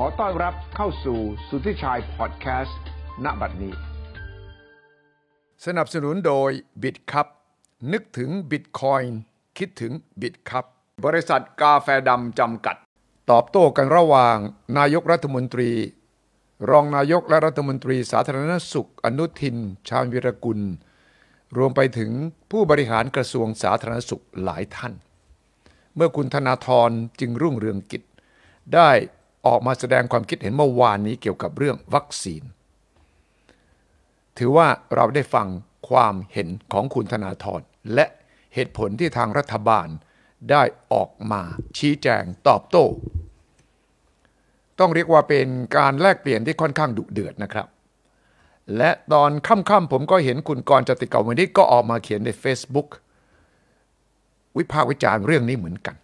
ขอต้อนรับเข้าสู่สุทธิชัยพอดแคสต์ณบัดนี้ สนับสนุนโดยบิตคัพนึกถึงบิตคอยน์คิดถึงบิตคัพบริษัทกาแฟดำจำกัด ตอบโต้กันระหว่าง นายกรัฐมนตรี รองนายกและรัฐมนตรีสาธารณสุข อนุทิน ชาญวิรกุล รวมไปถึงผู้บริหารกระทรวงสาธารณสุขหลายท่าน เมื่อคุณธนาธรจึงรุ่งเรืองกิจได้ออกมาแสดงความคิดเห็นเมื่อวานนี้เกี่ยวกับเรื่องวัคซีน ถือว่าเราได้ฟังความเห็นของคุณธนาธรและเหตุผลที่ทางรัฐบาลได้ออกมาชี้แจงตอบโต้ ต้องเรียกว่าเป็นการแลกเปลี่ยนที่ค่อนข้างดุเดือดนะครับ และตอนค่ำๆผมก็เห็นคุณกรจติกาวันนี้ก็ออกมาเขียนใน Facebook วิพากษ์วิจารณ์เรื่องนี้เหมือนกัน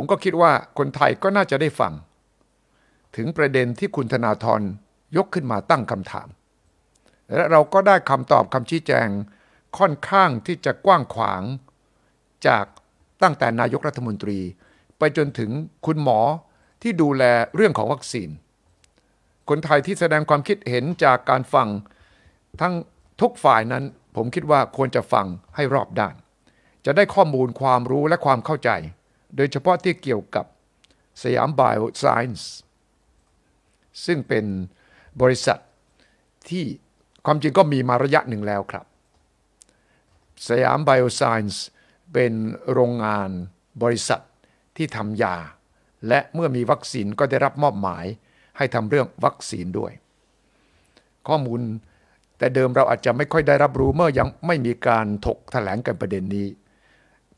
ผมก็คิดว่าคนไทยก็น่าจะได้ฟัง ถึงประเด็นที่คุณธนาธรยกขึ้นมาตั้งคำถาม และเราก็ได้คำตอบคำชี้แจง ค่อนข้างที่จะกว้างขวาง จากตั้งแต่นายกรัฐมนตรีไปจนถึงคุณหมอที่ดูแลเรื่องของวัคซีน คนไทยที่แสดงความคิดเห็นจากการฟัง ทั้งทุกฝ่ายนั้นผมคิดว่าควรจะฟังให้รอบด้าน จะได้ข้อมูลความรู้และความเข้าใจโดยเฉพาะที่เกี่ยวกับสยามไบโอไซน์ซึ่งเป็นบริษัทที่ความจริงก็มีมาระยะหนึ่งแล้วครับ สยามไบโอไซน์เป็นโรงงานบริษัทที่ทำยา และเมื่อมีวัคซีนก็ได้รับมอบหมายให้ทำเรื่องวัคซีนด้วย ข้อมูลแต่เดิมเราอาจจะไม่ค่อยได้รับรู้เมื่อยังไม่มีการถกถแถลงกันประเด็นนี้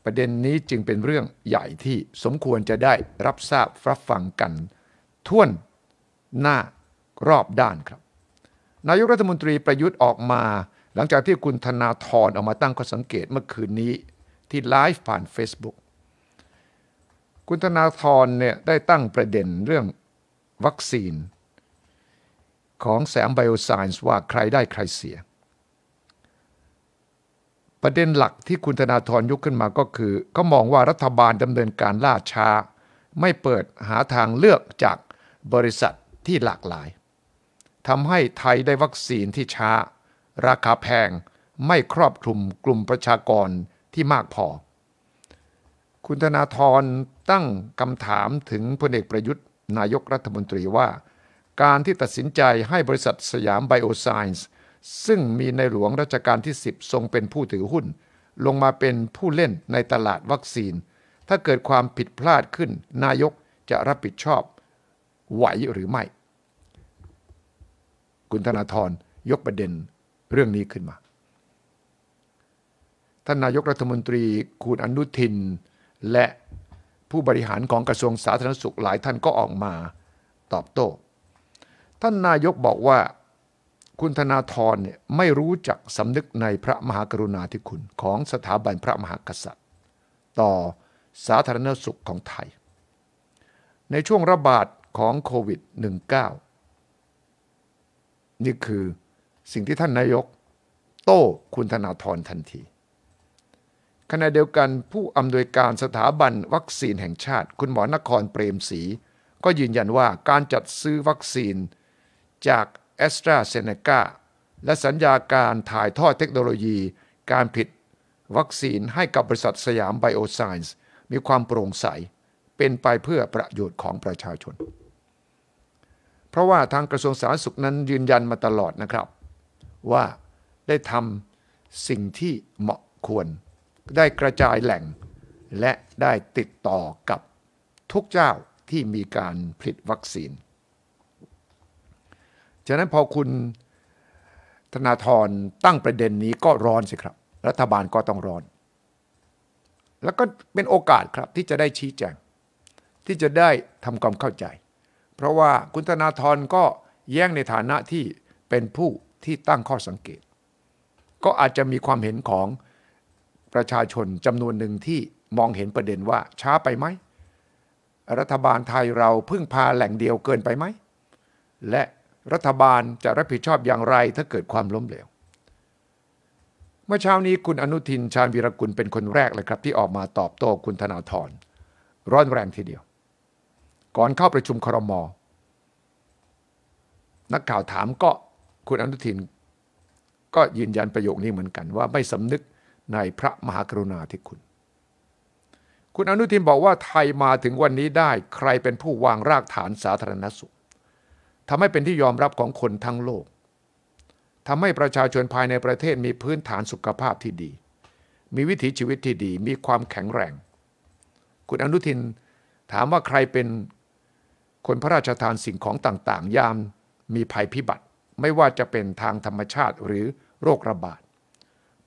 ประเด็นนี้จึงเป็นเรื่องใหญ่ที่สมควรจะได้รับทราบรับฟังกันท่วนหน้ารอบด้านครับ นายกรัฐมนตรีประยุทธ์ออกมา หลังจากที่คุณธนาธรออกมาตั้งข้อสังเกตเมื่อคืนนี้ที่ไลฟ์ผ่าน Facebook คุณธนาธรเนี่ยได้ตั้งประเด็นเรื่องวัคซีน ของแสมไบโอไซน์ว่าใครได้ใครเสียประเด็นหลักที่คุณธนาธรยกขึ้นมาก็คือ ก็มองว่ารัฐบาลดำเนินการล่าช้า ไม่เปิดหาทางเลือกจากบริษัทที่หลากหลายทำให้ไทยได้วัคซีนที่ช้า ราคาแพงไม่ครอบคลุมกลุ่มประชากรที่มากพอ คุณธนาธรตั้งคำถามถึงพลเอกประยุทธ์นายกรัฐมนตรีว่า การที่ตัดสินใจให้บริษัทสยามไบโอไซน์ซึ่งมีในหลวงรัชกาลที่ 10 ทรงเป็นผู้ถือหุ้น ลงมาเป็นผู้เล่นในตลาดวัคซีน ถ้าเกิดความผิดพลาดขึ้น นายกจะรับผิดชอบ ไหวหรือไม่ คุณธนาธรยกประเด็นเรื่องนี้ขึ้นมา ท่านนายกรัฐมนตรีคุณอนุทิน และผู้บริหารของกระทรวงสาธารณสุขหลายท่านก็ออกมา ตอบโต้ ท่านนายกบอกว่าคุณธนาธรเนี่ยไม่รู้จักสำนึกในพระมหากรุณาธิคุณ ของสถาบันพระมหากษัตริย์ ต่อสาธารณสุขของไทยในช่วงระบาดของโควิด -19 นี่คือสิ่งที่ท่านนายก โต้คุณธนาธรทันที ขณะเดียวกันผู้อำนวยการสถาบันวัคซีนแห่งชาติคุณหมอนครเปรมศรีก็ยืนยันว่าการจัดซื้อวัคซีนจากแอสตราเซเนกาและสัญญาการถ่ายทอดเทคโนโลยีการผลิตวัคซีนให้กับบริษัทสยามไบโอไซน์ มีความโปร่งใสเป็นไปเพื่อประโยชน์ของประชาชน เพราะว่าทางกระทรวงสาธารณสุขนั้นยืนยันมาตลอดนะครับ ว่าได้ทำสิ่งที่เหมาะควร ได้กระจายแหล่งและได้ติดต่อกับทุกเจ้าที่มีการผลิตวัคซีนฉะนั้นพอคุณธนาธรตั้งประเด็นนี้ก็ร้อนสิครับ รัฐบาลก็ต้องร้อน แล้วก็เป็นโอกาสครับ ที่จะได้ชี้แจง ที่จะได้ทำความเข้าใจ เพราะว่าคุณธนาธรก็แย่งในฐานะที่เป็นผู้ที่ตั้งข้อสังเกต ก็อาจจะมีความเห็นของประชาชนจำนวนหนึ่งที่มองเห็นประเด็นว่าช้าไปไหม รัฐบาลไทยเราพึ่งพาแหล่งเดียวเกินไปไหมและรัฐบาลจะรับผิดชอบอย่างไรถ้าเกิดความล้มเหลว เมื่อเช้านี้คุณอนุทินชาญวีรกุลเป็นคนแรกเลยครับ ที่ออกมาตอบโต้ คุณธนาธรร้อนแรงทีเดียว ก่อนเข้าประชุมครม นักข่าวถามก็คุณอนุทินก็ยืนยันประโยคนี้เหมือนกันว่าไม่สำนึกในพระมหากรุณาธิคุณ คุณอนุทินบอกว่าไทยมาถึงวันนี้ได้ใครเป็นผู้วางรากฐานสาธารณสุขทำให้เป็นที่ยอมรับของคนทั้งโลก ทำให้ประชาชนภายในประเทศมีพื้นฐานสุขภาพที่ดี มีวิถีชีวิตที่ดี มีความแข็งแรง คุณอนุทินถามว่าใครเป็นคนพระราชทานสิ่งของต่างๆ ยามมีภัยพิบัติ ไม่ว่าจะเป็นทางธรรมชาติหรือโรคระบาด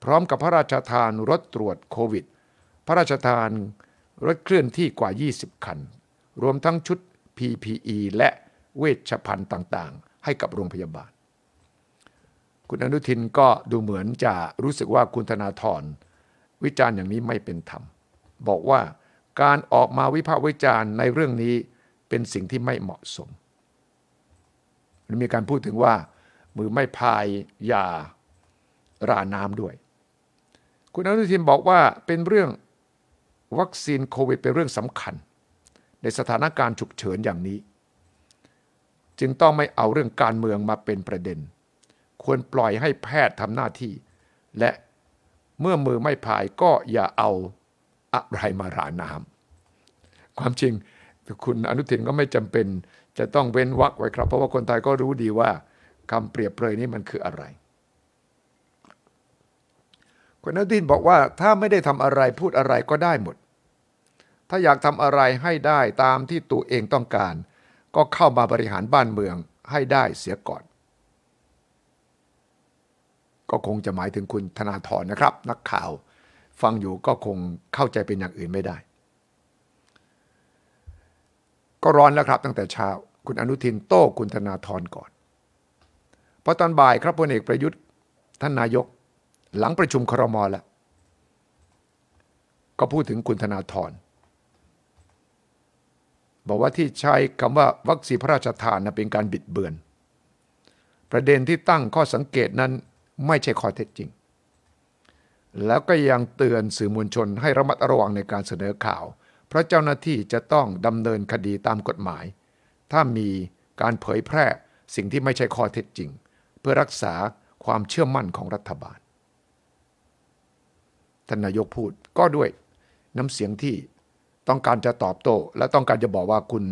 พร้อมกับพระราชทานรถตรวจโควิด พระราชทานรถเคลื่อนที่กว่า 20 คัน รวมทั้งชุด PPE และเวชภัณฑ์ต่าง ๆ ให้กับโรงพยาบาล คุณอนุทินก็ดูเหมือนจะรู้สึกว่าคุณธนาธรวิจารณ์อย่างนี้ไม่เป็นธรรม บอกว่าการออกมาวิพากษ์วิจารณ์ในเรื่องนี้เป็นสิ่งที่ไม่เหมาะสม มีการพูดถึงว่ามือไม่พายยารา น้ำด้วย คุณอนุทินบอกว่าเป็นเรื่องวัคซีนโควิด เป็นเรื่องสำคัญ ในสถานการณ์ฉุกเฉินอย่างนี้จึงต้องไม่เอาเรื่องการเมืองมาเป็นประเด็น ควรปล่อยให้แพทย์ทำหน้าที่ และเมื่อมือไม่พายก็อย่าเอาอะไรมาราน้ำความจริงคุณอนุทินก็ไม่จำเป็นจะต้องเว้นวักไว้ครับ เพราะว่าคนไทยก็รู้ดีว่าคำเปรียบเปรยนี้มันคืออะไรคุณอนุทินบอกว่าถ้าไม่ได้ทำอะไรพูดอะไรก็ได้หมด ถ้าอยากทำอะไรให้ได้ตามที่ตัวเองต้องการก็เข้ามาบริหารบ้านเมืองให้ได้เสียก่อน ก็คงจะหมายถึงคุณธนาธรนนะครับ นักข่าวฟังอยู่ก็คงเข้าใจเป็นอย่างอื่นไม่ได้ ก็ร้อนแล้วครับ ตั้งแต่เช้าคุณอนุทิน โต้คุณธนาธรก่อนพอตอนบ่ายครับพลเอกประยุทธ์ท่านนายก หลังประชุมครมแล้วก็พูดถึงคุณธนาธรบอกว่าที่ใช้คำว่าวัคซีนพระราชทานนะเป็นการบิดเบือน ประเด็นที่ตั้งข้อสังเกตนั้นไม่ใช่ข้อเท็จจริง แล้วก็ยังเตือนสื่อมวลชนให้ระมัดระวังในการเสนอข่าว เพราะเจ้าหน้าที่จะต้องดำเนินคดีตามกฎหมาย ถ้ามีการเผยแพร่สิ่งที่ไม่ใช่ข้อเท็จจริง เพื่อรักษาความเชื่อมั่นของรัฐบาลท่านนายกพูดก็ด้วย น้ำเสียงที่ต้องการจะตอบโต้ และต้องการจะบอกว่าคุณ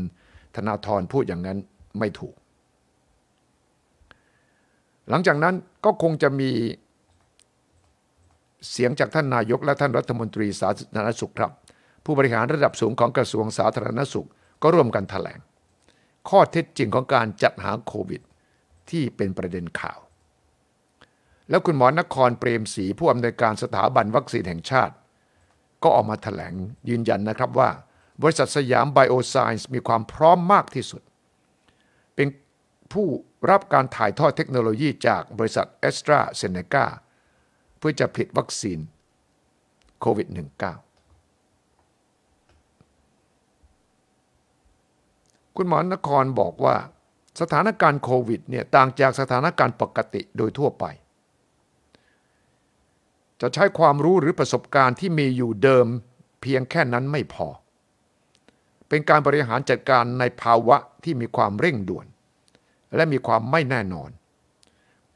ธนาธรพูดอย่างนั้นไม่ถูก หลังจากนั้นก็คงจะมีเสียงจากท่านนายกและท่านรัฐมนตรี สาธารณสุขครับ ผู้บริหารระดับสูงของกระทรวงสาธารณสุข ก็ร่วมกันถแถลง ข้อเท็จจริงของการจัดหาโควิดที่เป็นประเด็นข่าว แล้วคุณหมอนครเปรมศรีผู้อำนวยการสถาบันวัคซีนแห่งชาติก็ออกมาถแถลงยืนยันนะครับว่า บริษัทสยามไบโอไซน์มีความพร้อมมากที่สุด เป็นผู้รับการถ่ายทอดเทคโนโลยีจากบริษัทแอสตราเซเนกาเพื่อจะผลิตวัคซีนโควิด -19 คุณหมอนครบอกว่าสถานการณ์โควิดเนี่ยต่างจากสถานการณ์ปกติโดยทั่วไปจะใช้ความรู้หรือประสบการณ์ที่มีอยู่เดิม เพียงแค่นั้นไม่พอ เป็นการบริหารจัดการในภาวะที่มีความเร่งด่วน และมีความไม่แน่นอน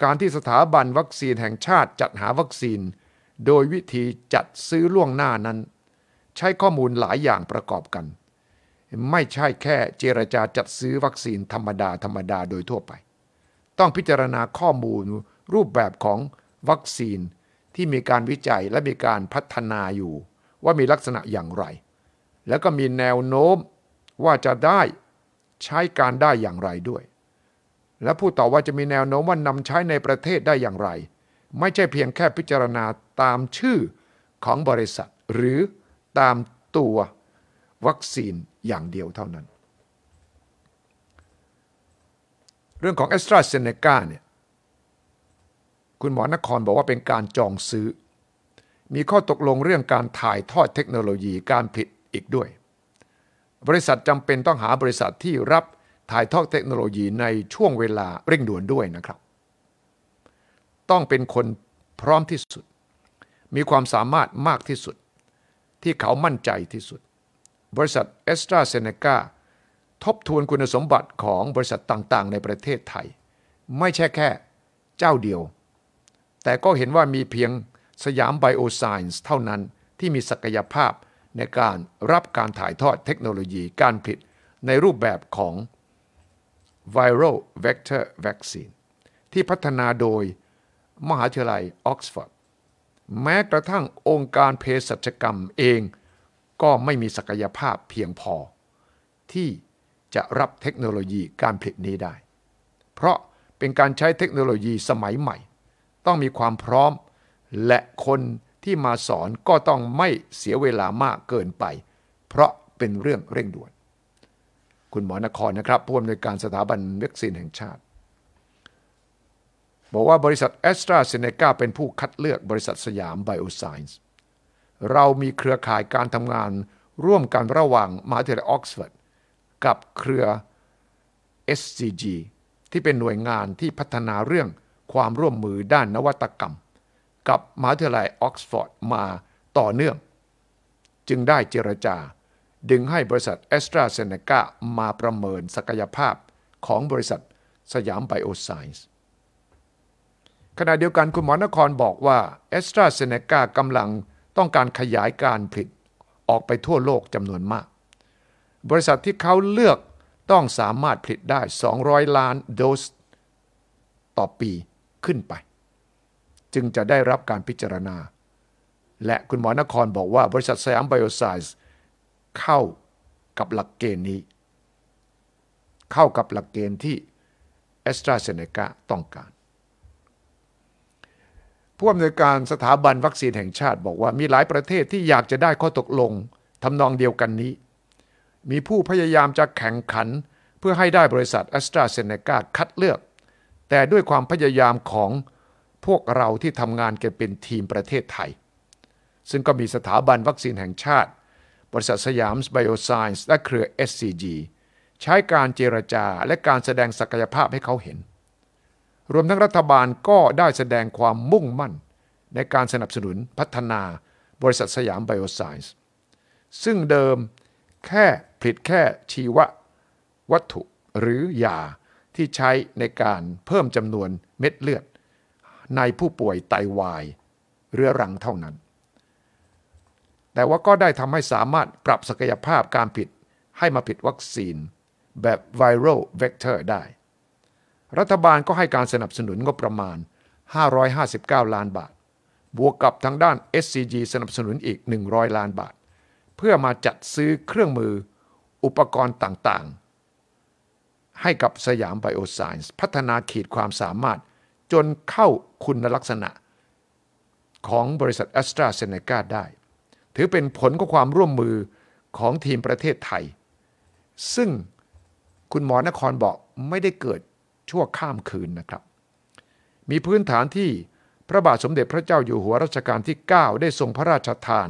การที่สถาบันวัคซีนแห่งชาติจัดหาวัคซีน โดยวิธีจัดซื้อล่วงหน้านั้น ใช้ข้อมูลหลายอย่างประกอบกัน ไม่ใช่แค่เจรจาจัดซื้อวัคซีนธรรมดาธรรมดาโดยทั่วไป ต้องพิจารณาข้อมูล รูปแบบของวัคซีนที่มีการวิจัยและมีการพัฒนาอยู่ว่ามีลักษณะอย่างไร แล้วก็มีแนวโน้มว่าจะได้ใช้การได้อย่างไรด้วย และพูดต่อว่าจะมีแนวโน้มว่านำใช้ในประเทศได้อย่างไร ไม่ใช่เพียงแค่พิจารณาตามชื่อของบริษัทหรือตามตัววัคซีนอย่างเดียวเท่านั้น เรื่องของ a อ t r a z เซ e c a เนี่ยคุณหมอนครบอกว่าเป็นการจองซื้อ มีข้อตกลงเรื่องการถ่ายทอดเทคโนโลยีการผลิตอีกด้วย บริษัทจำเป็นต้องหาบริษัทที่รับถ่ายทอดเทคโนโลยีในช่วงเวลาเร่งด่วนด้วยนะครับ ต้องเป็นคนพร้อมที่สุด มีความสามารถมากที่สุด ที่เขามั่นใจที่สุด บริษัทเอสตราเซเนกาทบทวนคุณสมบัติของบริษัทต่างๆ ในประเทศไทย ไม่ใช่แค่เจ้าเดียวแต่ก็เห็นว่ามีเพียงสยามไบโอไซน์ เท่านั้นที่มีศักยภาพในการรับการถ่ายทอดเทคโนโลยีการผลิตในรูปแบบของ Viral Vector Vaccine ที่พัฒนาโดยมหาวิทยาลัยออกซฟอร์ดแม้กระทั่งองค์การเภสัชกรรมเอง ก็ไม่มีศักยภาพเพียงพอ ที่จะรับเทคโนโลยีการผลิตนี้ได้ เพราะเป็นการใช้เทคโนโลยีสมัยใหม่ต้องมีความพร้อมและคนที่มาสอนก็ต้องไม่เสียเวลามากเกินไป เพราะเป็นเรื่องเร่งด่วน คุณหมอนครนะครับผู้อำนวยการสถาบันวัคซีนแห่งชาติ บอกว่าบริษัทแอสตราเซเนกาเป็นผู้คัดเลือกบริษัทสยามไบโอไซน์ เรามีเครือข่ายการทำงานร่วมกันระหว่างมหาวิทยาลัยออกซฟอร์ด กับเครือ SCG ที่เป็นหน่วยงานที่พัฒนาเรื่องความร่วมมือด้านนวัตกรรม กับมหาวิทยาลัยออกซฟอร์ดมาต่อเนื่อง จึงได้เจรจาดึงให้บริษัทแอสตราเซเนกามาประเมินศักยภาพของบริษัทสยามไบโอไซส์ขณะเดียวกัน คุณหมอนครบอกว่าแอสตราเซเนกากำลังต้องการขยายการผลิตออกไปทั่วโลกจำนวนมาก บริษัทที่เขาเลือกต้องสามารถผลิตได้ 200 ล้านโดสต่อปีขึ้นไป จึงจะได้รับการพิจารณา และคุณหมอนครบอกว่าบริษัทสยามไบโอไซส์เข้ากับหลักเกณฑ์นี้ เข้ากับหลักเกณฑ์ที่แอสตราเซเนกาต้องการผู้อำนวยการสถาบันวัคซีนแห่งชาติบอกว่ามีหลายประเทศที่อยากจะได้ข้อตกลงทำนองเดียวกันนี้ มีผู้พยายามจะแข่งขันเพื่อให้ได้บริษัทแอสตราเซเนกาคัดเลือกแต่ด้วยความพยายามของพวกเราที่ทำงานกันเป็นทีมประเทศไทย ซึ่งก็มีสถาบันวัคซีนแห่งชาติ บริษัทสยามไบโอไซน์และเครือ SCG ใช้การเจรจาและการแสดงศักยภาพให้เขาเห็น รวมทั้งรัฐบาลก็ได้แสดงความมุ่งมั่นในการสนับสนุนพัฒนาบริษัทสยามไบโอไซน์ ซึ่งเดิมแค่ผลิตแค่ชีววัตถุหรือยาที่ใช้ในการเพิ่มจำนวนเม็ดเลือด ในผู้ป่วยไตาวายเรื้อรังเท่านั้น แต่ว่าก็ได้ทำให้สามารถปรับศักยภาพการผิดให้มาผิดวัคซีนแบบไวรัลเวกเตอร์ได้ รัฐบาลก็ให้การสนับสนุนงบประมาณ 559 ล้านบาท บวกกับทางด้าน SCG สนับสนุนอีก 100 ล้านบาท เพื่อมาจัดซื้อเครื่องมืออุปกรณ์ต่าง ๆให้กับสยามไบโอไซน์พัฒนาขีดความสามารถจนเข้าคุณลักษณะของบริษัทแอสตราเซเนกาได้ ถือเป็นผลของความร่วมมือของทีมประเทศไทย ซึ่งคุณหมอนครบอกไม่ได้เกิดชั่วข้ามคืนนะครับ มีพื้นฐานที่พระบาทสมเด็จพระเจ้าอยู่หัวรัชกาลที่ 9 ได้ทรงพระราชทาน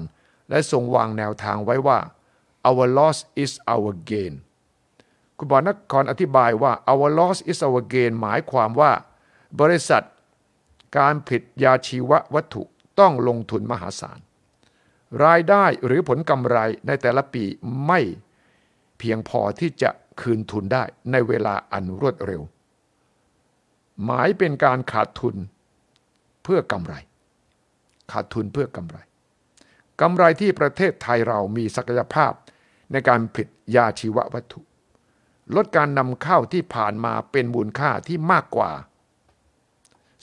และทรงวางแนวทางไว้ว่า our loss is our gain คุณบอนครอธิบายว่า our loss is our gain หมายความว่า บริษัทการผลิตยาชีววัตถุต้องลงทุนมหาศาล รายได้หรือผลกำไรในแต่ละปีไม่เพียงพอที่จะคืนทุนได้ในเวลาอันรวดเร็ว หมายเป็นการขาดทุนเพื่อกำไร ขาดทุนเพื่อกำไรกำไรที่ประเทศไทยเรามีศักยภาพในการผลิตยาชีววัตถุลดการนำเข้าที่ผ่านมาเป็นมูลค่าที่มากกว่า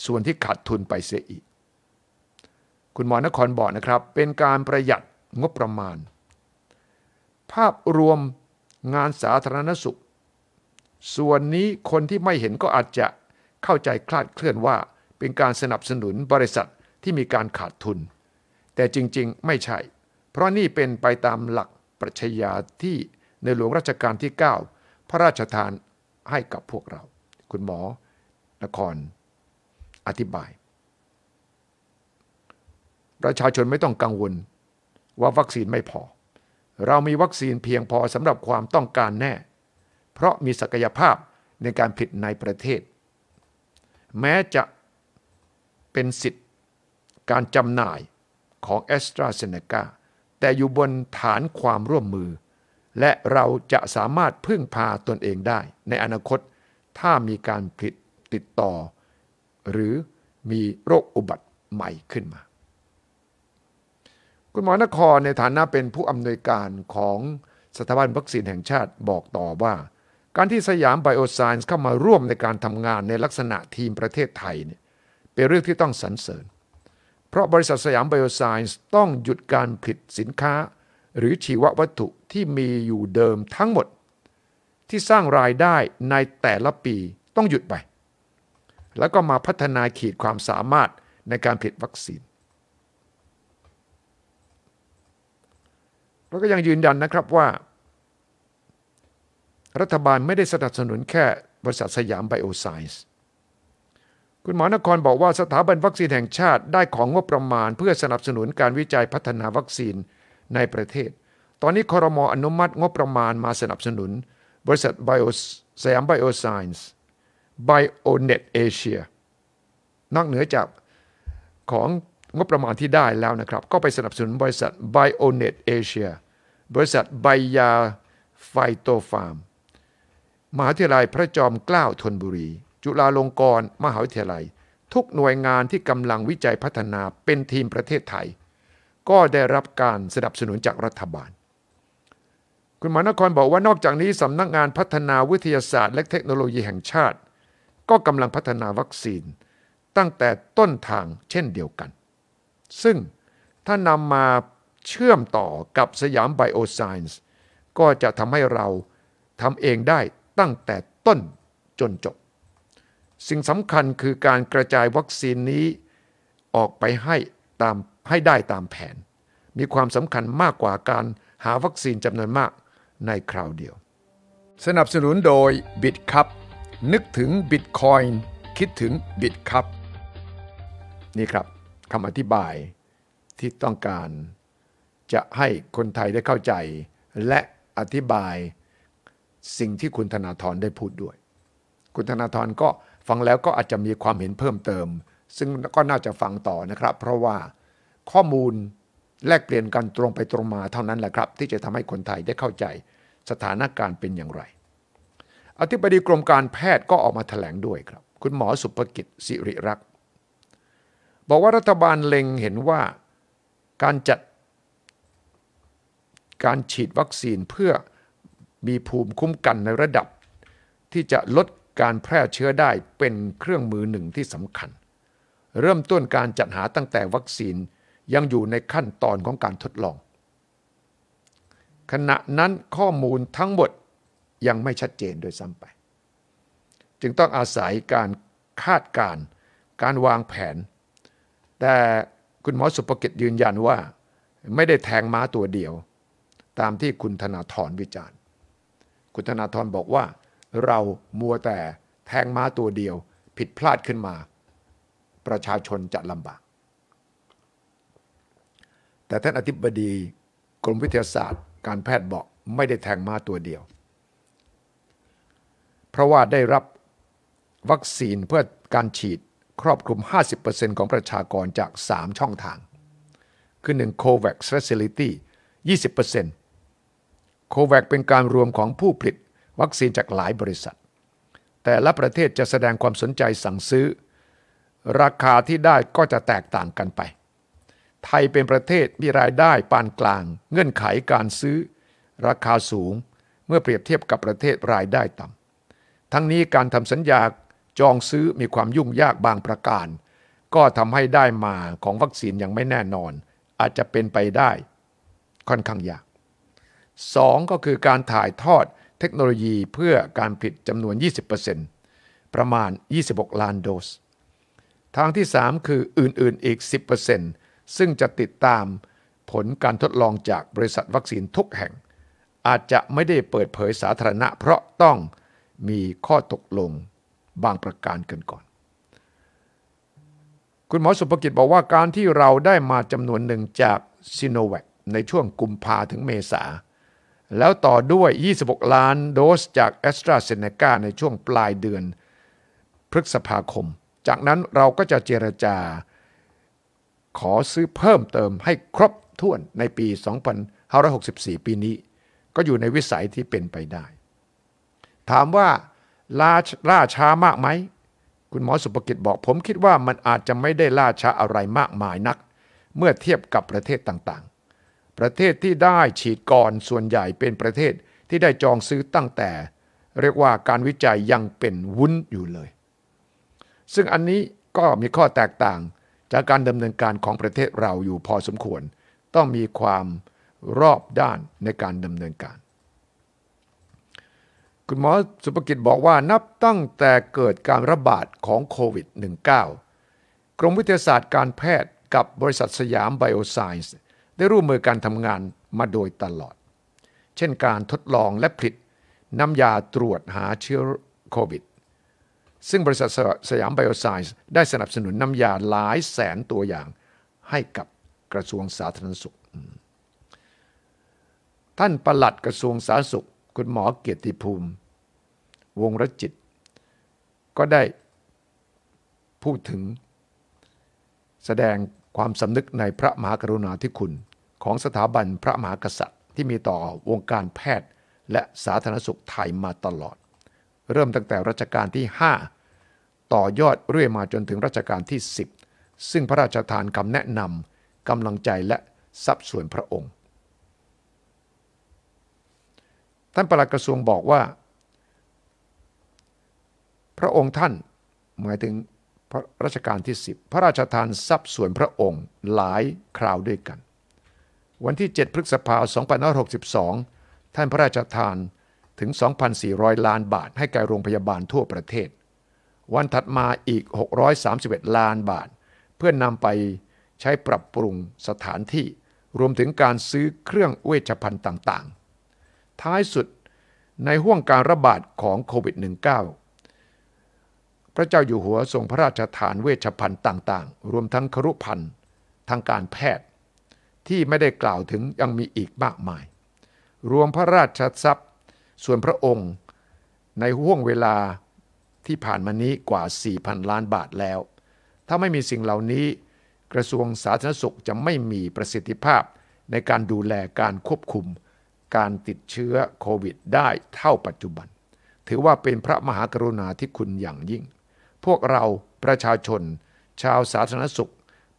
ส่วนที่ขาดทุนไปเสียอีก คุณหมอนครบอกนะครับ เป็นการประหยัดงบประมาณ ภาพรวมงานสาธารณสุข ส่วนนี้คนที่ไม่เห็นก็อาจจะเข้าใจคลาดเคลื่อนว่าเป็นการสนับสนุนบริษัทที่มีการขาดทุน แต่จริงๆไม่ใช่ เพราะนี่เป็นไปตามหลักปรัชญาที่ในหลวงรัชกาลที่ 9พระราชทานให้กับพวกเรา คุณหมอ นคร อธิบายประชาชนไม่ต้องกังวลว่าวัคซีนไม่พอ เรามีวัคซีนเพียงพอสำหรับความต้องการแน่ เพราะมีศักยภาพในการผลิตในประเทศ แม้จะเป็นสิทธิ์การจำหน่ายของแอสตราเซเนกาแต่อยู่บนฐานความร่วมมือและเราจะสามารถพึ่งพาตนเองได้ ในอนาคตถ้ามีการผลิตติดต่อ หรือมีโรคอุบัติใหม่ขึ้นมา คุณหมอนครในฐานะเป็นผู้อำนวยการของสถาบันวัคซีนแห่งชาติบอกต่อว่า การที่สยามไบโอไซน์เข้ามาร่วมในการทำงานในลักษณะทีมประเทศไทยเนี่ยเป็นเรื่องที่ต้องสรรเสริญ เพราะบริษัทสยามไบโอไซน์ต้องหยุดการผลิตสินค้าหรือชีววัตถุที่มีอยู่เดิมทั้งหมด ที่สร้างรายได้ในแต่ละปีต้องหยุดไป แล้วก็มาพัฒนาขีดความสามารถในการผลิตวัคซีนแล้วก็ยังยืนยันนะครับว่า รัฐบาลไม่ได้สนับสนุนแค่บริษัทสยามไบโอไซส์คุณหมอนครบอกว่าสถาบันวัคซีนแห่งชาติได้ของงบประมาณเพื่อสนับสนุนการวิจัยพัฒนาวัคซีนในประเทศ ตอนนี้คอรมออนุมัติ งบประมาณมาสนับสนุนบริษัทไบโอสยามไบโอไซน์บโอเน็ตเอเชียนอกเหนือจากของงบประมาณที่ได้แล้วนะครับ ก็ไปสนับสนุนบริษัทบโอเน็ตเอเชียบริษัทไบยาไฟโตฟาร์มมหาวิทยาลัยพระจอมเกล้าธนบุรี จุฬาลงกรณ์มหาวิทยาลัย ทุกหน่วยงานที่กำลังวิจัยพัฒนาเป็นทีมประเทศไทยก็ได้รับการสนับสนุนจากรัฐบาล คุณหมานครบอกว่านอกจากนี้สำนักงานพัฒนาวิทยาศาสตร์และเทคโนโลยีแห่งชาติ ก็กำลังพัฒนาวัคซีนตั้งแต่ต้นทางเช่นเดียวกัน ซึ่งถ้านำมาเชื่อมต่อกับสยามไบโอไซน์ก็จะทำให้เราทำเองได้ตั้งแต่ต้นจนจบ สิ่งสำคัญคือการกระจายวัคซีนนี้ออกไปให้ตามให้ได้ตามแผนมีความสำคัญมากกว่าการหาวัคซีนจำนวนมากในคราวเดียว สนับสนุนโดย b i t c u p นึกถึง Bitcoin คิดถึง b i t c u p นี่ครับคำอธิบายที่ต้องการจะให้คนไทยได้เข้าใจ และอธิบายสิ่งที่คุณธนาธรได้พูดด้วย คุณธนาธรก็ฟังแล้วก็อาจจะมีความเห็นเพิ่มเติม ซึ่งก็น่าจะฟังต่อนะครับ เพราะว่าข้อมูลแลกเปลี่ยนกันตรงไปตรงมาเท่านั้นแหละครับ ที่จะทำให้คนไทยได้เข้าใจสถานการณ์เป็นอย่างไร อธิบดีกรมการแพทย์ก็ออกมาถแถลงด้วยครับ คุณหมอสุภกิจสิริรักษ์ บอกว่ารัฐบาลเล็งเห็นว่าการจัด การฉีดวัคซีนเพื่อมีภูมิคุ้มกันในระดับ ที่จะลดการแพร่เชื้อได้เป็นเครื่องมือหนึ่งที่สำคัญ เริ่มต้นการจัดหาตั้งแต่วัคซีนยังอยู่ในขั้นตอนของการทดลอง ขณะนั้นข้อมูลทั้งหมดยังไม่ชัดเจนโดยซ้ำไป จึงต้องอาศัยการคาดการ การวางแผน แต่คุณหมอสุภกิจยืนยันว่าไม่ได้แทงม้าตัวเดียว ตามที่คุณธนาธรวิจารณ์ คุณธนาธรบอกว่า เรามัวแต่แทงม้าตัวเดียว ผิดพลาดขึ้นมา ประชาชนจะลำบากแต่ท่านอธิบดีกรมวิทยาศาสตร์การแพทย์บอกไม่ได้แทงม้าตัวเดียว เพราะว่าได้รับวัคซีนเพื่อการฉีดครอบคลุม 50%ของประชากรจาก 3 ช่องทาง คือ1 COVAX Facility 20% COVAX เป็นการรวมของผู้ผลิต วัคซีนจากหลายบริษัท แต่ละประเทศจะแสดงความสนใจสั่งซื้อ ราคาที่ได้ก็จะแตกต่างกันไปไทยเป็นประเทศมีรายได้ปานกลาง เงื่อนไขาการซื้อราคาสูงเมื่อเปรียบเทียบกับประเทศรายได้ต่ำทั้งนี้การทำสัญญาจองซื้อมีความยุ่งยากบางประการ ก็ทำให้ได้มาของวัคซีนยังไม่แน่นอน อาจจะเป็นไปได้ ค่อนข้างยาก 2. ก็คือการถ่ายทอดเทคโนโลยีเพื่อการผลิตจำนวน20%ประมาณ 26ล้านโดสทางที่ 3 คืออื่น ๆอีก10%ซึ่งจะติดตามผลการทดลองจากบริษัทวัคซีนทุกแห่ง อาจจะไม่ได้เปิดเผยสาธารณะเพราะต้องมีข้อตกลงบางประการกันก่อน คุณหมอสุภกิจบอกว่าการที่เราได้มาจำนวนหนึ่งจากซิโนแวคในช่วงกุมภาถึงเมษา แล้วต่อด้วย 26 ล้านโดสจากแอสตราเซเนกาในช่วงปลายเดือน พฤษภาคม จากนั้นเราก็จะเจรจาขอซื้อเพิ่มเติมให้ครบถ้วนในปี2564 ปีนี้ ก็อยู่ในวิสัยที่เป็นไปได้ ถามว่าล่าลาช้ามากไหมคุณหมอสุภกิจบอกผมคิดว่ามันอาจจะไม่ได้ล่าช้าอะไรมากมายนัก เมื่อเทียบกับประเทศต่าง ๆ ประเทศที่ได้ฉีดก่อนส่วนใหญ่เป็นประเทศที่ได้จองซื้อตั้งแต่ เรียกว่าการวิจัยยังเป็นวุ้นอยู่เลย ซึ่งอันนี้ก็มีข้อแตกต่างจากการดำเนินการของประเทศเราอยู่พอสมควร ต้องมีความรอบด้านในการดำเนินการคุณหมอสุภกิจบอกว่านับตั้งแต่เกิดการระบาดของโควิด -19 กรมวิทยาศาสตร์การแพทย์กับบริษัทสยามไบโอไซน์ ได้ร่วมมือการทำงานมาโดยตลอด เช่นการทดลองและผลิตน้ำยาตรวจหาเชื้อโควิดซึ่งบริษัทสยามไบโอไซส์ได้สนับสนุนน้ำยาหลายแสนตัวอย่างให้กับกระทรวงสาธารณสุข ท่านประหลัดกระทรวงสาธารณสุข คุณหมอเกียรติภูมิ วงรจิต ก็ได้พูดถึง แสดงความสำนึกในพระมหากรุณาธิคุณ ของสถาบันพระมหากษัตริย์ที่มีต่อวงการแพทย์และสาธารณสุขไทยมาตลอด เริ่มตั้งแต่รัชกาลที่ต่อยอดเรื่อยมาจนถึงรัชกาลที่ 10 ซึ่งพระราชทานคำแนะนำกำลังใจและทรัพย์ส่วนพระองค์ ท่านปลัดกระทรวงบอกว่า พระองค์ท่านหมายถึงพระราชการที่ 10 พระราชทานทรัพย์ส่วนพระองค์หลายคราวด้วยกัน วันที่ 7พฤษภาคม2562 ท่านพระราชทานถึง 2,400 ล้านบาท ให้แก่โรงพยาบาลทั่วประเทศวันถัดมาอีก 631 ล้านบาท เพื่อนนำไปใช้ปรับปรุงสถานที่รวมถึงการซื้อเครื่องเวชภัณฑ์ต่างๆท้ายสุดในห่วงการระบาดของโควิด -19 พระเจ้าอยู่หัวทรงพระราชทานเวชภัณฑ์ต่าง ๆ รวมทั้งครุพันธ์ทางการแพทย์ที่ไม่ได้กล่าวถึงยังมีอีกมากมาย รวมพระราชทรัพย์ส่วนพระองค์ในห่วงเวลาที่ผ่านมานี้กว่า 4,000 ล้านบาทแล้ว ถ้าไม่มีสิ่งเหล่านี้ กระทรวงสาธารณสุขจะไม่มีประสิทธิภาพในการดูแลการควบคุม การติดเชื้อโควิดได้เท่าปัจจุบัน ถือว่าเป็นพระมหากรุณาธิคุณอย่างยิ่ง พวกเราประชาชน ชาวสาธารณสุข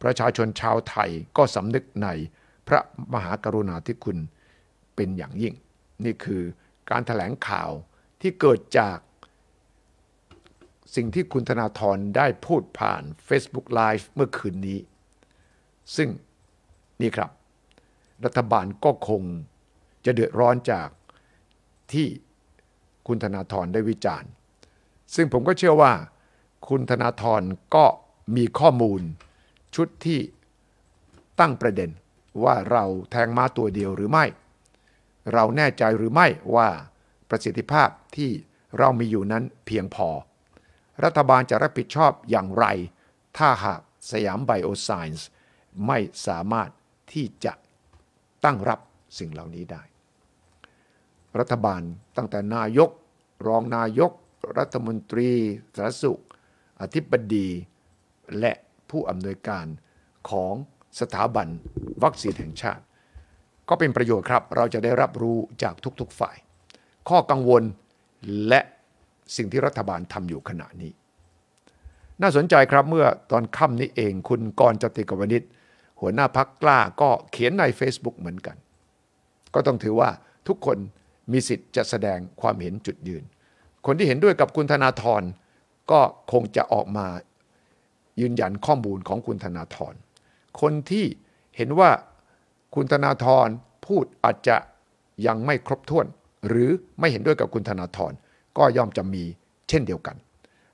ประชาชนชาวไทยก็สำนึกใน พระมหากรุณาธิคุณเป็นอย่างยิ่ง นี่คือการถแถลงข่าวที่เกิดจากสิ่งที่คุณธนาธรได้พูดผ่าน Facebook Live เมื่อคืนนี้ ซึ่งนี่ครับ รัฐบาลก็คงจะเดือดร้อนจากที่คุณธนาธรได้วิจารณ์ซึ่งผมก็เชื่อว่า คุณธนาธรก็มีข้อมูลชุดที่ตั้งประเด็นว่าเราแทงม้าตัวเดียวหรือไม่ เราแน่ใจหรือไม่ว่าประสิทธิภาพที่เรามีอยู่นั้นเพียงพอรัฐบาลจะรับผิดชอบอย่างไร ถ้าหากสยามไบโอไซน์ไม่สามารถที่จะตั้งรับสิ่งเหล่านี้ได้ รัฐบาลตั้งแต่นายก รองนายก รัฐมนตรีสารสุขอธิบดี และผู้อำนวยการของสถาบันวัคซีนแห่งชาติ ก็เป็นประโยชน์ครับ เราจะได้รับรู้จากทุกๆฝ่าย ข้อกังวลและสิ่งที่รัฐบาลทำอยู่ขณะนี้ น่าสนใจครับเมื่อตอนค่ำนี้เองคุณกรจติกวณิชหัวหน้าพักกล้าก็เขียนใน Facebook เหมือนกัน ก็ต้องถือว่าทุกคนมีสิทธิ์จะแสดงความเห็นจุดยืน คนที่เห็นด้วยกับคุณธนาธรก็คงจะออกมายืนยันข้อมูลของคุณธนาธร คนที่เห็นว่าคุณธนาธรพูดอาจจะยังไม่ครบถ้วน หรือไม่เห็นด้วยกับคุณธนาธรก็ย่อมจะมีเช่นเดียวกัน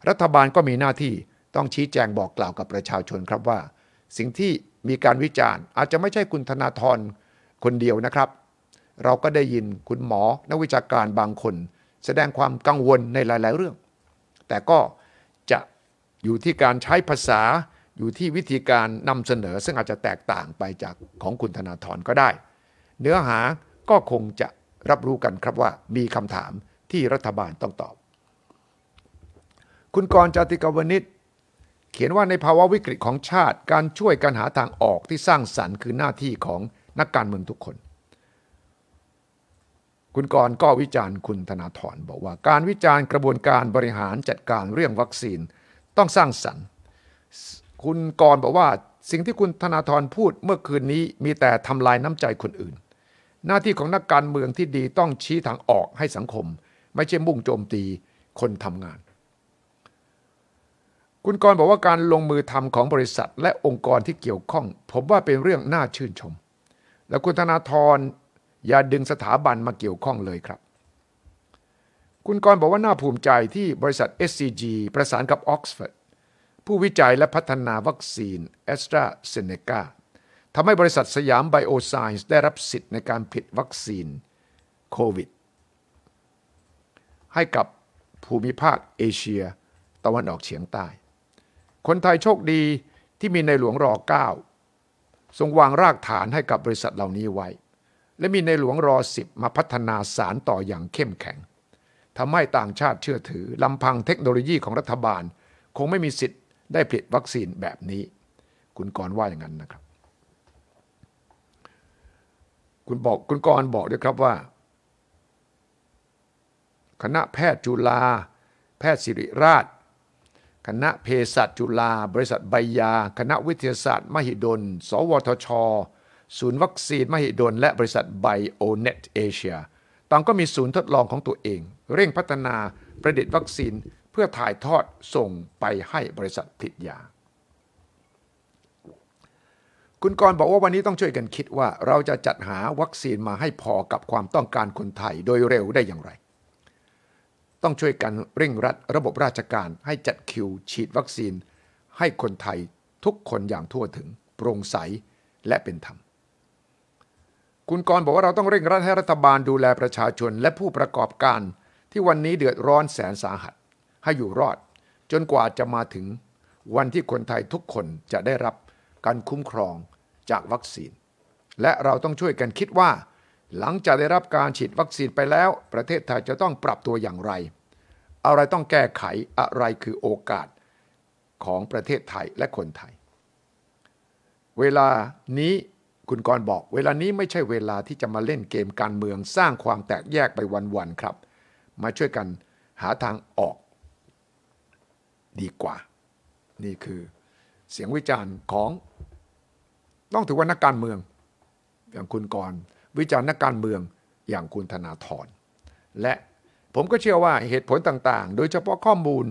รัฐบาลก็มีหน้าที่ต้องชี้แจงบอกกล่าวกับประชาชนครับว่า สิ่งที่มีการวิจารณ์ อาจจะไม่ใช่คุณธนาธรคนเดียวนะครับ เราก็ได้ยินคุณหมอนักวิชาการบางคน แสดงความกังวลในหลาย ๆ เรื่อง แต่ก็จะอยู่ที่การใช้ภาษาอยู่ที่วิธีการนำเสนอ ซึ่งอาจจะแตกต่างไปจากของคุณธนาธรก็ได้ เนื้อหาก็คงจะรับรู้กันครับว่ามีคำถามที่รัฐบาลต้องตอบ คุณกรจติกวนิชเขียนว่าในภาวะวิกฤตของชาติการช่วยกันหาทางออกที่สร้างสรรค์คือหน้าที่ของนักการเมืองทุกคน คุณกรก็วิจารณ์คุณธนาธรบอกว่า การวิจารณ์กระบวนการบริหารจัดการเรื่องวัคซีนต้องสร้างสรรค์ คุณกรบอกว่าสิ่งที่คุณธนาธรพูดเมื่อคืนนี้มีแต่ทำลายน้ำใจคนอื่น หน้าที่ของนักการเมืองที่ดีต้องชี้ทางออกให้สังคมไม่ใช่มุ่งโจมตีคนทำงาน คุณกรบอกว่าการลงมือทำของบริษัทและองค์กรที่เกี่ยวข้อง ผมว่าเป็นเรื่องน่าชื่นชม แล้วคุณธนาธรอย่าดึงสถาบันมาเกี่ยวข้องเลยครับ คุณกรบอกว่าน่าภูมิใจที่บริษัท SCG ประสานกับ Oxford ผู้วิจัยและพัฒนาวัคซีน a s t r a z เซ e c a ทำให้บริษัทสยามไบโอไซน์ได้รับสิทธิ์ในการผลิตวัคซีนโควิดให้กับภูมิภาคเอเชีย ตะวันออกเฉียงใต้ คนไทยโชคดีที่มีในหลวงรอ9ทรงวางรากฐานให้กับบริษัทเหล่านี้ไว้ และมีในหลวงรอ10มาพัฒนาสารต่ออย่างเข้มแข็งทำให้ต่างชาติเชื่อถือลำพังเทคโนโลยีของรัฐบาล คงไม่มีสิทธิ์ได้ผลิตวัคซีนแบบนี้ คุณกรว่าอย่างนั้นนะครับ คุณบอกคุณกรบอกด้วยครับว่าคณะแพทย์จุฬาแพทย์ศิริราช คณะเภสัชจุฬาบริษัทใบยาคณะวิทยาศาสตร์มหิดล สวทช ศูนย์วัคซีน มหิดลและบริษัทไบโอเน็ตเอเชียต่างก็มีศูนย์ทดลองของตัวเอง เร่งพัฒนาประดิษฐ์วัคซีนเพื่อถ่ายทอดส่งไปให้บริษัทผลิตยา คุณกรบอกว่าวันนี้ต้องช่วยกันคิดว่าเราจะจัดหาวัคซีนมาให้พอกับความต้องการคนไทยโดยเร็วได้อย่างไรต้องช่วยกัน เร่งรัดระบบราชการให้จัดคิวฉีดวัคซีนให้คนไทยทุกคนอย่างทั่วถึงโปร่งใสและเป็นธรรม คุณกรบอกว่าเราต้องเร่งรัดให้รัฐบาลดูแลประชาชนและผู้ประกอบการที่วันนี้เดือดร้อนแสนสาหัส ให้อยู่รอด จนกว่าจะมาถึง วันที่คนไทยทุกคนจะได้รับการคุ้มครองจากวัคซีน และเราต้องช่วยกันคิดว่าหลังจากได้รับการฉีดวัคซีนไปแล้ว ประเทศไทยจะต้องปรับตัวอย่างไร อะไรต้องแก้ไขอะไรคือโอกาสของประเทศไทยและคนไทย เวลานี้คุณกรบอก เวลานี้ไม่ใช่เวลาที่จะมาเล่นเกมการเมือง สร้างความแตกแยกไปวัน ๆ ครับ มาช่วยกันหาทางออก ดีกว่า นี่คือเสียงวิจารณ์ของต้องถือว่านักการเมือง อย่างคุณกรวิจารณ์นักการเมืองอย่างคุณธนาธรและผมก็เชื่อว่าเหตุผลต่างๆ โดยเฉพาะข้อมูล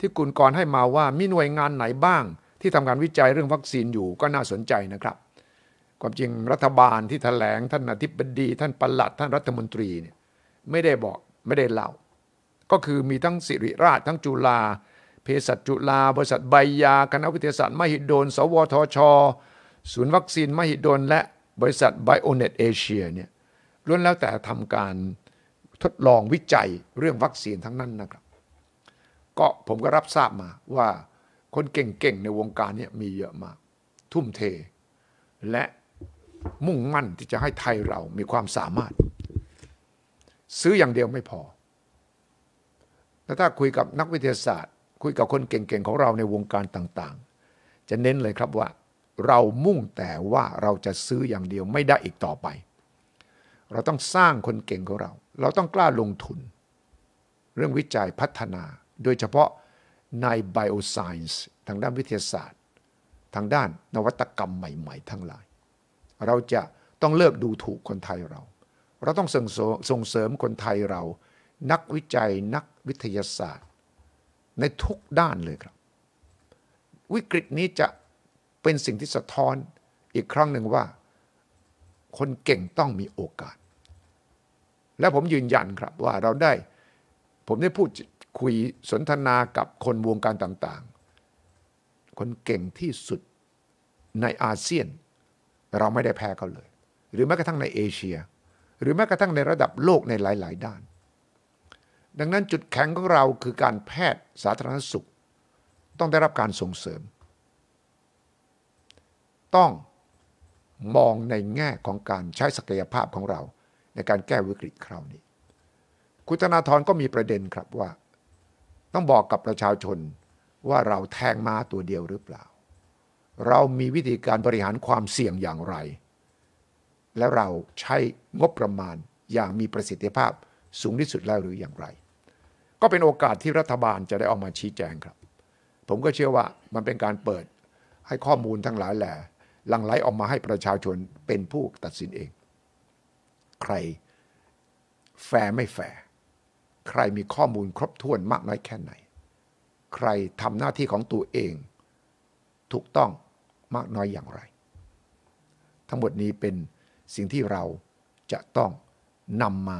ที่คุณกรให้มาว่ามีหน่วยงานไหนบ้าง ที่ทำการวิจัยเรื่องวัคซีนอยู่ก็น่าสนใจนะครับ ความจริงรัฐบาลที่ถแถลง ท่านอธิบดี ท่านปลัดท่านรัฐมนตรีเนี่ยไม่ได้บอกไม่ได้เล่า ก็คือมีทั้งสิริราช ทั้งจุฬาเภสัชจุฬาบริษัทใบยาคณะวิทยาศาสตร์ มหิดลสวทช ศูนย์วัคซีนมหิดลและบริษัทไบโอเน็ตเอเชียเนี่ยล้วนแล้วแต่ทำการทดลองวิจัยเรื่องวัคซีนทั้งนั้นนะครับ ก็ผมก็รับทราบมาว่าคนเก่งๆ ในวงการเนี่ยมีเยอะมาก ทุ่มเท และมุ่งมั่นที่จะให้ไทยเรามีความสามารถ ซื้ออย่างเดียวไม่พอแล้วถ้าคุยกับนักวิทยาศาสตร์ คุยกับคนเก่งๆ ของเราในวงการต่างๆ จะเน้นเลยครับว่าเรามุ่งแต่ว่าเราจะซื้ออย่างเดียวไม่ได้อีกต่อไป เราต้องสร้างคนเก่งของเรา เราต้องกล้าลงทุน เรื่องวิจัยพัฒนา โดยเฉพาะใน Bioscience ทางด้านวิทยาศาสตร์ ทางด้านนวัตกรรมใหม่ๆ ทั้งหลาย เราจะต้องเลิกดูถูกคนไทยเรา เราต้องส่งเสริมคนไทยเรานักวิจัยนักวิทยาศาสตร์ ในทุกด้านเลยครับ วิกฤตนี้จะเป็นสิ่งที่สะท้อนอีกครั้งหนึ่งว่าคนเก่งต้องมีโอกาส และผมยืนยันครับว่าเราได้ ผมได้พูดคุยสนทนากับคนวงการต่างๆ คนเก่งที่สุดในอาเซียน เราไม่ได้แพ้เขาเลย หรือแม้กระทั่งในเอเชีย หรือแม้กระทั่งในระดับโลกในหลาย ๆ ด้าน ดังนั้นจุดแข็งของเราคือการแพทย์สาธารณสุขต้องได้รับการส่งเสริมต้องมองในแง่ของการใช้ศักยภาพของเราในการแก้วิกฤตคราวนี้ คุณธนาธรก็มีประเด็นครับว่า ต้องบอกกับประชาชนว่าเราแทงมาตัวเดียวหรือเปล่า เรามีวิธีการบริหารความเสี่ยงอย่างไร และเราใช้งบประมาณอย่างมีประสิทธิภาพสูงที่สุดแล้วหรืออย่างไร ก็เป็นโอกาสที่รัฐบาลจะได้ออกมาชี้แจงครับ ผมก็เชื่อว่ามันเป็นการเปิดให้ข้อมูลทั้งหลายแหล่หลั่งไหลออกมาให้ประชาชนเป็นผู้ตัดสินเอง ใครแฟร์ไม่แฟร์ ใครมีข้อมูลครบถ้วนมากน้อยแค่ไหน ใครทำหน้าที่ของตัวเอง ถูกต้องมากน้อยอย่างไร ทั้งหมดนี้เป็นสิ่งที่เราจะต้องนำมา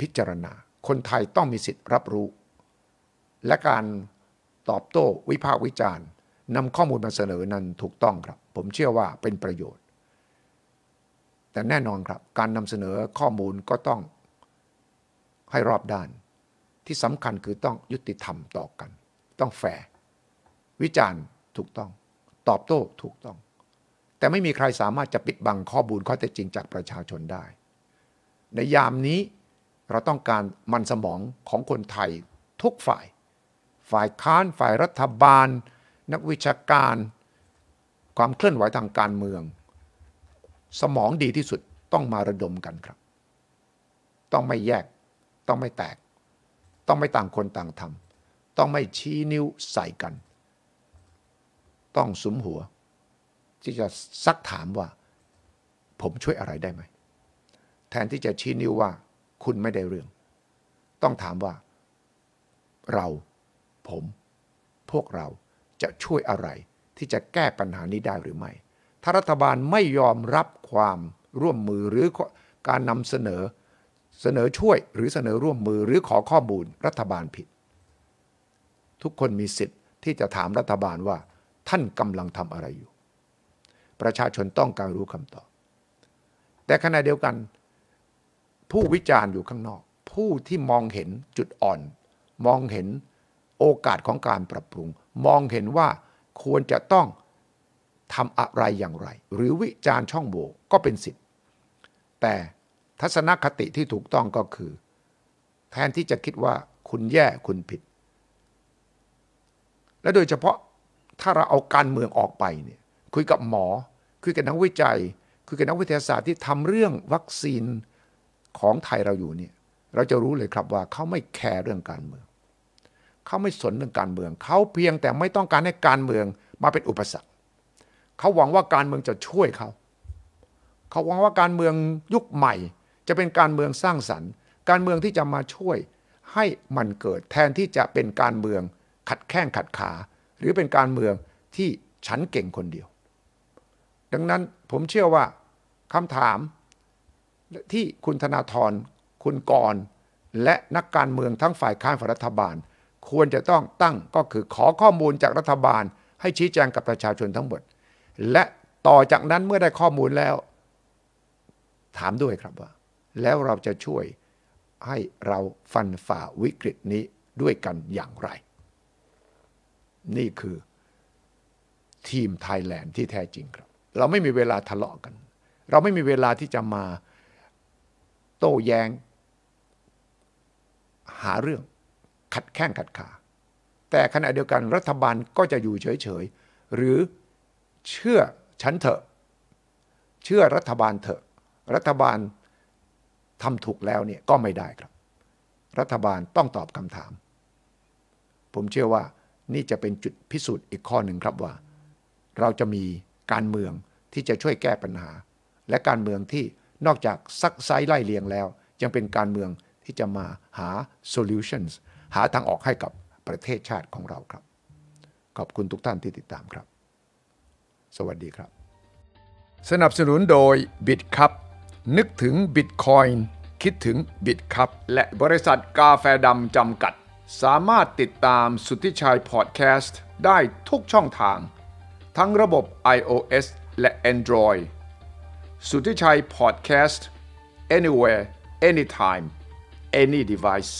พิจารณา คนไทยต้องมีสิทธิ์รับรู้ และการตอบโต้วิพากษ์วิจารณ์นำข้อมูลมาเสนอนั้นถูกต้องครับ ผมเชื่อว่าเป็นประโยชน์ แต่แน่นอนครับ การนำเสนอข้อมูลก็ต้องให้รอบด้านที่สำคัญคือต้องยุติธรรมต่อกัน ต้องแฟร์วิจารณ์ถูกต้อง ตอบโต้ถูกต้อง แต่ไม่มีใครสามารถจะปิดบังข้อมูลข้อเท็จจริงจากประชาชนได้ ในยามนี้เราต้องการมันสมองของคนไทยทุกฝ่าย ฝ่ายค้านฝ่ายรัฐบาลนักวิชาการความเคลื่อนไหวทางการเมือง สมองดีที่สุดต้องมาระดมกันครับ ต้องไม่แยก ต้องไม่แตก ต้องไม่ต่างคนต่างทำต้องไม่ชี้นิ้วใส่กัน ต้องสุมหัว ที่จะซักถามว่า ผมช่วยอะไรได้ไหม แทนที่จะชี้นิ้วว่าคุณไม่ได้เรื่อง ต้องถามว่าเราผม พวกเราจะช่วยอะไรที่จะแก้ปัญหานี้ได้หรือไม่ถ้ารัฐบาลไม่ยอมรับความร่วมมือหรือการนำเสนอ เสนอช่วย หรือเสนอร่วมมือหรือขอข้อมูลรัฐบาลผิด ทุกคนมีสิทธิ์ที่จะถามรัฐบาลว่าท่านกำลังทำอะไรอยู่ ประชาชนต้องการรู้คำตอบ แต่ขณะเดียวกัน ผู้วิจารณ์อยู่ข้างนอก ผู้ที่มองเห็นจุดอ่อน มองเห็นโอกาสของการปรับปรุงมองเห็นว่าควรจะต้องทำอะไรอย่างไร หรือวิจารณ์ช่องโหว่ก็เป็นสิทธิ์แต่ทัศนคติที่ถูกต้องก็คือ แทนที่จะคิดว่าคุณแย่คุณผิด และโดยเฉพาะถ้าเราเอาการเมืองออกไปเนี่ยคุยกับหมอ คุยกับนักวิจัยคุยกับนักวิทยาศาสตร์ที่ทำเรื่องวัคซีนของไทยเราอยู่เนี่ยเราจะรู้เลยครับว่าเขาไม่แคร์เรื่องการเมืองเขาไม่สนเรื่องการเมือง เขาเพียงแต่ไม่ต้องการให้การเมืองมาเป็นอุปสรรคเขาหวังว่าการเมืองจะช่วยเขา เขาหวังว่าการเมืองยุคใหม่จะเป็นการเมืองสร้างสรรค์ การเมืองที่จะมาช่วยให้มันเกิดแทนที่จะเป็นการเมืองขัดแข้งขัดขา หรือเป็นการเมืองที่ฉันเก่งคนเดียว ดังนั้นผมเชื่อว่าคำถามที่คุณธนาธรคุณกรและนักการเมืองทั้งฝ่ายค้านฝ่ายรัฐบาลควรจะต้องตั้งก็คือขอข้อมูลจากรัฐบาล ให้ชี้แจงกับประชาชนทั้งหมด และต่อจากนั้นเมื่อได้ข้อมูลแล้วถามด้วยครับว่า แล้วเราจะช่วยให้เราฟันฝ่าวิกฤตนี้ด้วยกันอย่างไร นี่คือทีมไทยแลนด์ที่แท้จริงครับเราไม่มีเวลาทะเลาะกัน เราไม่มีเวลาที่จะมาโต้แยง้งหาเรื่องขัดแข้งขัดขา แต่ขณะเดียวกันรัฐบาลก็จะอยู่เฉยๆ หรือเชื่อฉันเถอะ เชื่อรัฐบาลเถอะ รัฐบาลทำถูกแล้วเนี่ยก็ไม่ได้ครับ รัฐบาลต้องตอบคำถาม ผมเชื่อว่านี่จะเป็นจุดพิสูจน์อีกข้อหนึ่งครับว่า เราจะมีการเมืองที่จะช่วยแก้ปัญหา และการเมืองที่นอกจากซักไซไล่เลียงแล้ว ยังเป็นการเมืองที่จะมาหา solutions หาทางออกให้กับประเทศชาติของเราครับ ขอบคุณทุกท่านที่ติดตามครับ สวัสดีครับ สนับสนุนโดย b i t c u p นึกถึง Bitcoin คิดถึง b i t c u p และบริษัทกาแฟดำจำกัด สามารถติดตามสุทธิชัยพอดแคสต์ได้ทุกช่องทาง ทั้งระบบ iOS และ Android สุทธิชัยพอดแคสต์ anywhere anytime any device